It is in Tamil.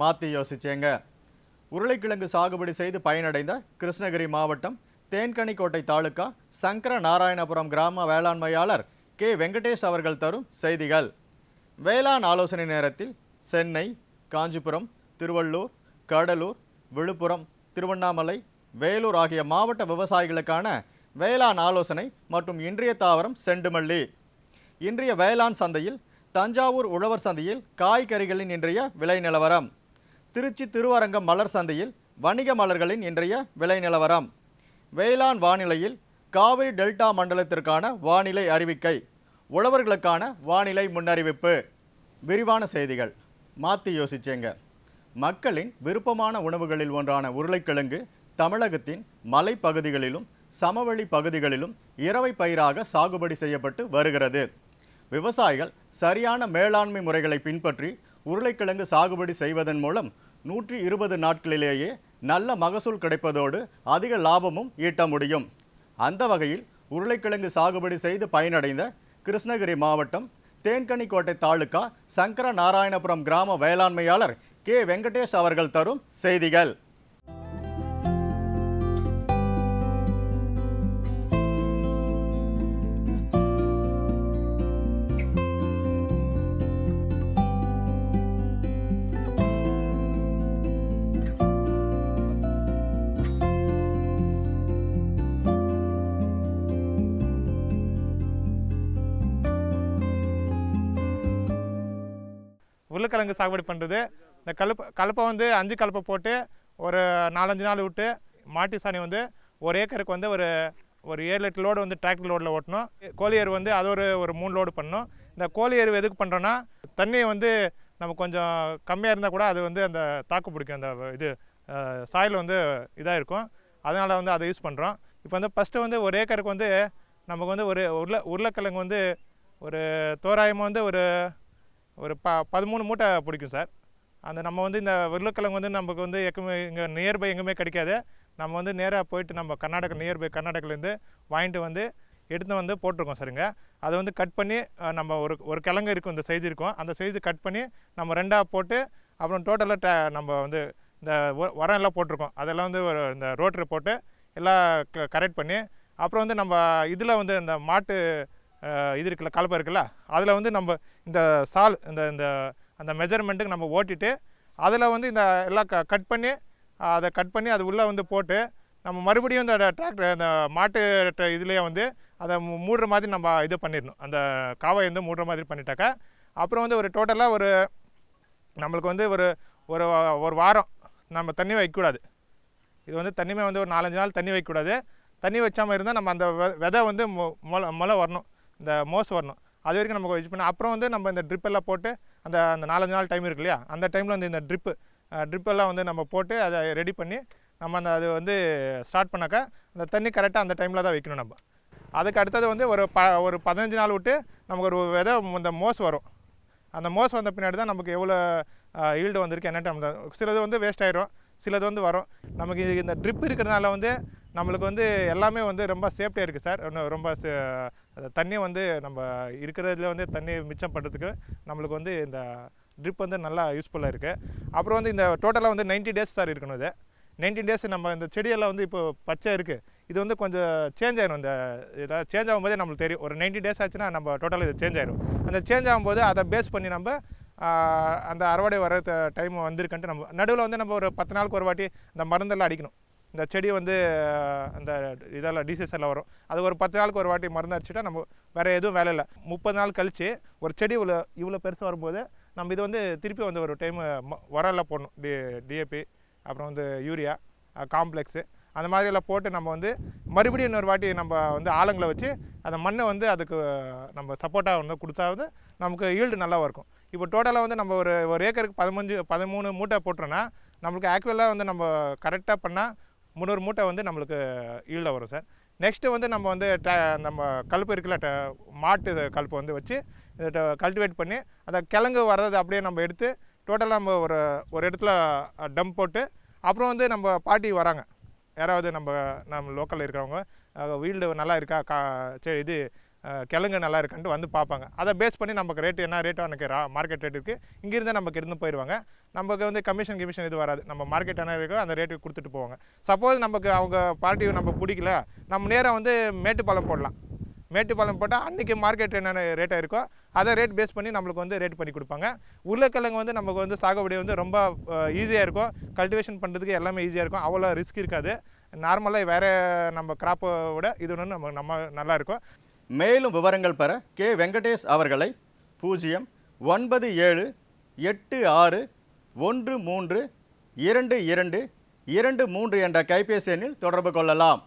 மாற்றி யோசிச்சேங்க உருளைக்கிழங்கு சாகுபடி செய்து பயனடைந்த கிருஷ்ணகிரி மாவட்டம் தேன்கனிக்கோட்டை தாலுக்கா சங்கர நாராயணபுரம் கிராம வேளாண்மையாளர் கே வெங்கடேஷ் அவர்கள் தரும் செய்திகள் வேளாண் ஆலோசனை நேரத்தில் சென்னை காஞ்சிபுரம் திருவள்ளூர் கடலூர் விழுப்புரம் திருவண்ணாமலை வேலூர் ஆகிய மாவட்ட விவசாயிகளுக்கான வேளாண் ஆலோசனை மற்றும் இன்றைய தாவரம் செண்டுமல்லி இன்றைய வேளாண் சந்தையில் தஞ்சாவூர் உழவர் சந்தையில் காய்கறிகளின் இன்றைய விலை நிலவரம் திருச்சி திருவரங்கம் மலர் சந்தையில் வணிக மலர்களின் இன்றைய விலை நிலவரம் வேளாண் வானிலையில் காவிரி டெல்டா மண்டலத்திற்கான வானிலை அறிவிக்கை உழவர்களுக்கான வானிலை முன்னறிவிப்பு விரிவான செய்திகள் மாற்றி யோசிச்சேங்க மக்களின் விருப்பமான உணவுகளில் ஒன்றான உருளைக்கிழங்கு தமிழகத்தின் மலைப்பகுதிகளிலும் சமவெளி பகுதிகளிலும் இரவை பயிராக சாகுபடி செய்யப்பட்டு வருகிறது விவசாயிகள் சரியான மேலாண்மை முறைகளை பின்பற்றி உருளைக்கிழங்கு சாகுபடி செய்வதன் மூலம் நூற்றி இருபது நாட்களிலேயே நல்ல மகசூல் கிடைப்பதோடு அதிக லாபமும் ஈட்ட முடியும் அந்த வகையில் உருளைக்கிழங்கு சாகுபடி செய்து பயனடைந்த கிருஷ்ணகிரி மாவட்டம் தேன்கனிக்கோட்டை தாலுகா சங்கர நாராயணபுரம் கிராம வேளாண்மையாளர் கே வெங்கடேஷ் அவர்கள் தரும் செய்திகள் உருளைக்கிழங்கு சாகுபடி பண்ணுறது இந்த கலப்பை கலப்பை வந்து அஞ்சு கலப்பை போட்டு ஒரு நாலஞ்சு நாள் விட்டு மாட்டு சாணி வந்து ஒரு ஏக்கருக்கு வந்து ஒரு ஒரு ஏழு லிட்டர் லோடு வந்து டிராக்டர் லோடில் ஓட்டணும் கோழியர் வந்து அது ஒரு ஒரு மூணு லோடு பண்ணணும் இந்த கோழி கோழியர் எதுக்கு பண்ணுறோன்னா தண்ணியை வந்து நம்ம கொஞ்சம் கம்மியாக இருந்தால் கூட அது வந்து அந்த தாக்கு பிடிக்கும் அந்த இது சாயில் வந்து இதாக இருக்கும் அதனால் வந்து அதை யூஸ் பண்ணுறோம் இப்போ வந்து ஃபஸ்ட்டு வந்து ஒரு ஏக்கருக்கு வந்து நமக்கு வந்து ஒரு உருளை உருளைக்கிழங்கு வந்து ஒரு தோராயமாக வந்து ஒரு ஒரு ப பதிமூணு மூட்டை பிடிக்கும் சார் அந்த நம்ம வந்து இந்த உருளைக்கிழங்கு வந்து நமக்கு வந்து எக்குமே இங்கே நியர்பை எங்கேயுமே கிடைக்காது நம்ம வந்து நேராக போயிட்டு நம்ம கர்நாடகா நியர்பை கர்நாடகிலேருந்து வாங்கிட்டு வந்து எடுத்து வந்து போட்டிருக்கோம் சரிங்க அதை வந்து கட் பண்ணி நம்ம ஒரு ஒரு கிழங்கு இருக்கும் இந்த சைஸ் இருக்கும் அந்த சைஸு கட் பண்ணி நம்ம ரெண்டாக போட்டு அப்புறம் டோட்டலாக ட நம்ம வந்து இந்த உரம் எல்லாம் போட்டிருக்கோம் அதெல்லாம் வந்து ஒரு இந்த ரோட்டரை போட்டு எல்லாம் கரெக்ட் பண்ணி அப்புறம் வந்து நம்ம இதில் வந்து இந்த மாட்டு இது இருக்குல்ல கலப்பை இருக்குல்ல அதில் வந்து நம்ம இந்த சால் இந்த இந்த அந்த மெஜர்மெண்ட்டுக்கு நம்ம ஓட்டிட்டு அதில் வந்து இந்த எல்லாம் க கட் பண்ணி அதை கட் பண்ணி அது உள்ளே வந்து போட்டு நம்ம மறுபடியும் இந்த டிராக்டர் இந்த மாட்டு இதுலேயே வந்து அதை மூடுற மாதிரி நம்ம இது பண்ணிடணும் அந்த காவை வந்து மூடுற மாதிரி பண்ணிட்டாக்க அப்புறம் வந்து ஒரு டோட்டலாக ஒரு நம்மளுக்கு வந்து ஒரு ஒரு ஒரு வாரம் நம்ம தண்ணி வைக்கக்கூடாது இது வந்து தண்ணியுமே வந்து ஒரு நாலஞ்சு நாள் தண்ணி வைக்கக்கூடாது தண்ணி வச்சாமல் இருந்தால் நம்ம அந்த வெதை வந்து மொ மொளை மொளை வரணும் இந்த மோஸ் வரணும் அது வரைக்கும் நம்ம யூஸ் பண்ணி அப்புறம் வந்து நம்ம இந்த ட்ரிப்பெல்லாம் போட்டு அந்த அந்த நாலஞ்சு நாள் டைம் இருக்கு இல்லையா அந்த டைமில் வந்து இந்த ட்ரிப்பு ட்ரிப்பெல்லாம் வந்து நம்ம போட்டு அதை ரெடி பண்ணி நம்ம அந்த அது வந்து ஸ்டார்ட் பண்ணாக்கா அந்த தண்ணி கரெக்டாக அந்த டைமில் தான் வைக்கணும் நம்ம அதுக்கு அடுத்தது வந்து ஒரு ப ஒரு பதினஞ்சு நாள் விட்டு நமக்கு ஒரு விதை இந்த மோஸ் வரும் அந்த மோஸ் வந்த பின்னாடி தான் நமக்கு எவ்வளோ ஈல்டு வந்திருக்கு டைம் தான் சிலது வந்து வேஸ்ட் ஆயிரும் சிலது வந்து வரும் நமக்கு இந்த ட்ரிப் இருக்கிறதுனால வந்து நம்மளுக்கு வந்து எல்லாமே வந்து ரொம்ப சேஃப்டியாக இருக்குது சார் ரொம்ப அந்த தண்ணி வந்து நம்ம இருக்கிறதுல வந்து தண்ணி மிச்சம் பண்ணுறதுக்கு நம்மளுக்கு வந்து இந்த ட்ரிப் வந்து நல்லா யூஸ்ஃபுல்லாக இருக்குது அப்புறம் வந்து இந்த டோட்டலாக வந்து நைன்ட்டி டேஸ் சார் இருக்கணும் இது நைன்டீன் டேஸ் நம்ம இந்த செடியெல்லாம் வந்து இப்போ பச்சை இருக்குது இது வந்து கொஞ்சம் சேஞ்ச் ஆகிடும் இந்த இதாக சேஞ்ச் ஆகும்போதே நம்மளுக்கு தெரியும் ஒரு நைன்டி டேஸ் ஆச்சுன்னா நம்ம டோட்டலாக இது சேஞ்ச் ஆகிடும் அந்த சேஞ்ச் ஆகும்போது அதை பேஸ் பண்ணி நம்ம அந்த அறுவடை வர டைம் வந்திருக்குன்ட்டு நம்ம நடுவில் வந்து நம்ம ஒரு பத்து நாளுக்கு ஒரு வாட்டி இந்த மருந்தெல்லாம் அடிக்கணும் இந்த செடி வந்து அந்த இதெல்லாம் டிசீஸ் எல்லாம் வரும் அது ஒரு பத்து நாளுக்கு ஒரு வாட்டி மருந்து அடிச்சுட்டா நம்ம வேறு எதுவும் வேலை இல்லை முப்பது நாள் கழித்து ஒரு செடி இவ்வளோ இவ்வளோ பெருசாக வரும்போது நம்ம இது வந்து திருப்பி வந்து ஒரு டைம் உரம்லாம் போடணும் டி டிஏபி அப்புறம் வந்து யூரியா காம்ப்ளெக்ஸு அந்த மாதிரியெல்லாம் போட்டு நம்ம வந்து மறுபடியும் இன்னொரு வாட்டி நம்ம வந்து ஆளுங்களை வச்சு அந்த மண்ணை வந்து அதுக்கு நம்ம சப்போர்ட்டாக வந்து கொடுத்தா வந்து நமக்கு ஈல்டு நல்லா இருக்கும் இப்போ டோட்டலாக வந்து நம்ம ஒரு ஒரு ஏக்கருக்கு பதிமஞ்சு பதிமூணு மூட்டை போட்டோன்னா நம்மளுக்கு ஆக்சுவலாக வந்து நம்ம கரெக்டாக பண்ணால் முந்நூறு மூட்டை வந்து நம்மளுக்கு ஈல்டாக வரும் சார் நெக்ஸ்ட்டு வந்து நம்ம வந்து நம்ம கழுப்பு இருக்கல மாட்டு கழுப்பு வந்து வச்சு இதை கல்டிவேட் பண்ணி அந்த கிழங்கு வர்றது அப்படியே நம்ம எடுத்து டோட்டலாக நம்ம ஒரு ஒரு இடத்துல டம் போட்டு அப்புறம் வந்து நம்ம பாட்டி வராங்க யாராவது நம்ம நம்ம லோக்கலில் இருக்கிறவங்க வீல்டு நல்லா இருக்கா கா சரி இது கிழங்கு நல்லா இருக்குன்ட்டு வந்து பார்ப்பாங்க அதை பேஸ் பண்ணி நமக்கு ரேட்டு என்ன ரேட்டோ எனக்கு மார்க்கெட் ரேட் இருக்குது இங்கேருந்து நமக்கு இருந்து போயிடுவாங்க நமக்கு வந்து கமிஷன் கமிஷன் இது வராது நம்ம மார்க்கெட் என்ன இருக்கோ அந்த ரேட்டுக்கு கொடுத்துட்டு போவாங்க சப்போஸ் நமக்கு அவங்க பார்ட்டி நம்ம பிடிக்கல நம்ம நேராக வந்து மேட்டுப்பாளம் போடலாம் மேட்டுப்பாளம் போட்டால் அன்றைக்கி மார்க்கெட் என்னென்ன ரேட்டாக இருக்கோ அதை ரேட் பேஸ் பண்ணி நம்மளுக்கு வந்து ரேட் பண்ணி கொடுப்பாங்க உருளைக்கிழங்கு வந்து நமக்கு வந்து சாகுபடி வந்து ரொம்ப ஈஸியாக இருக்கும் கல்டிவேஷன் பண்ணுறதுக்கு எல்லாமே ஈஸியாக இருக்கும் அவ்வளோ ரிஸ்க் இருக்காது நார்மலாக வேறு நம்ம கிராப்போட விட இது ஒன்று நம்ம நம்ம நல்லாயிருக்கும் மேலும் விவரங்கள் பெற கே வெங்கடேஷ் அவர்களை பூஜ்ஜியம் ஒன்பது ஏழு எட்டு ஆறு ஒன்று மூன்று இரண்டு இரண்டு இரண்டு மூன்று என்ற கைபேசி எண்ணில் தொடர்பு கொள்ளலாம்